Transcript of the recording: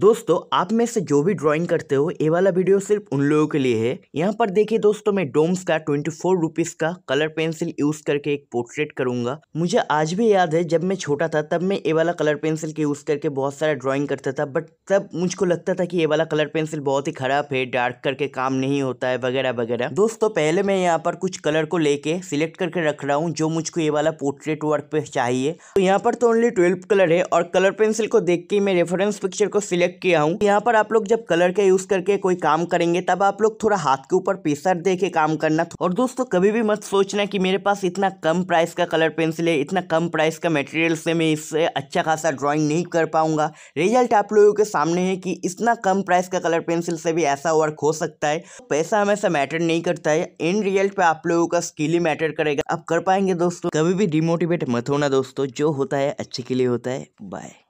दोस्तों आप में से जो भी ड्राइंग करते हो ये वाला वीडियो सिर्फ उन लोगों के लिए है यहाँ पर देखिए दोस्तों मैं डोम्स का ट्वेंटी फोर रुपीज़ का कलर पेंसिल यूज़ करके एक पोर्ट्रेट करूंगा मुझे आज भी याद है जब मैं छोटा था तब मैं ये वाला कलर पेंसिल के यूज़ करके बहुत सारा ड्राइंग करता था बट तब मुझको लगता था कि ये वाला कलर पेंसिल बहुत ही खराब है डार्क करके काम नहीं होता है वगैरह वगैरह दोस्तों पहले मैं यहाँ पर कुछ कलर को लेके सिलेक्ट करके रख रहा हूँ जो मुझको ये वाला पोर्ट्रेट वर्क पे चाहिए तो यहाँ पर तो ओनली ट्वेल्व कलर है और कलर पेंसिल को देख के मैं रेफरेंस पिक्चर को सिलेक्ट सिलेक्ट किया हूँ यहाँ पर आप लोग जब कलर का यूज करके कोई काम करेंगे तब आप लोग थोड़ा हाथ के ऊपर प्रेशर दे के काम करना और दोस्तों कभी भी मत सोचना की मेरे पास इतना कम प्राइस का कलर पेंसिल है इतना कम प्राइस का मेटेरियल से मैं इससे अच्छा खासा ड्रॉइंग नहीं कर पाऊंगा रिजल्ट आप लोगों के सामने है कि इतना कम प्राइस का कलर पेंसिल से भी ऐसा वर्क हो सकता है पैसा हमेशा मैटर नहीं करता है इन रिजल्ट पे आप लोगों का स्किल ही मैटर करेगा आप कर पाएंगे दोस्तों कभी भी डिमोटिवेट मत होना दोस्तों जो होता है अच्छे के लिए होता है बाय